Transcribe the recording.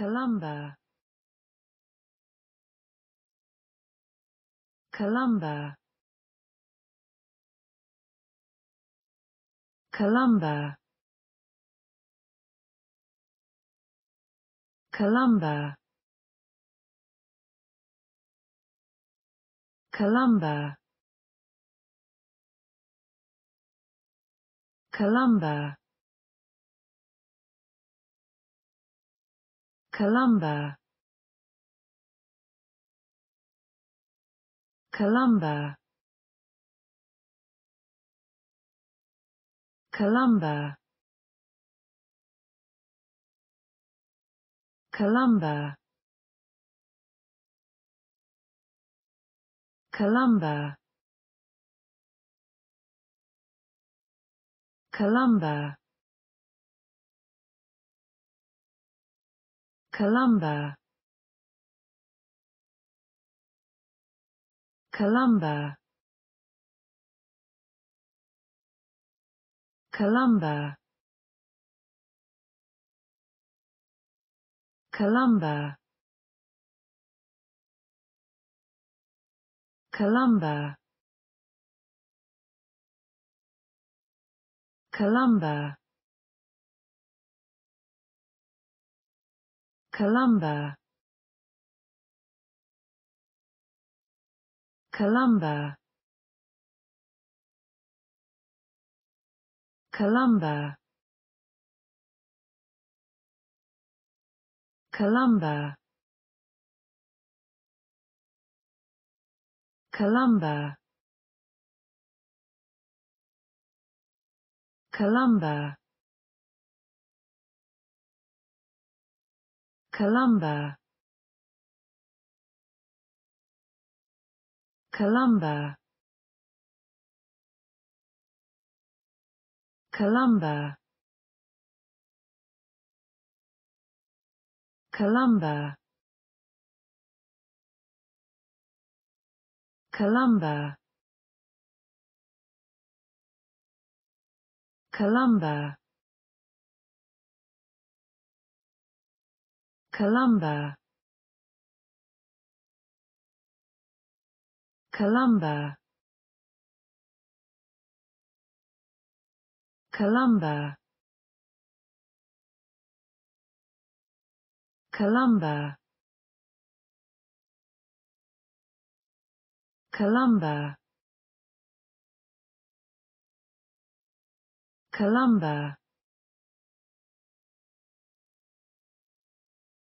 Columba Columba Columba Columba Columba Columba Columba Columba Columba Columba Columba Columba Columba Columba Columba Columba Columba Columba Columba Columba Columba Columba Columba Columba Columba Columba Columba Columba Columba Columba Columba Columba Columba Columba Columba Columba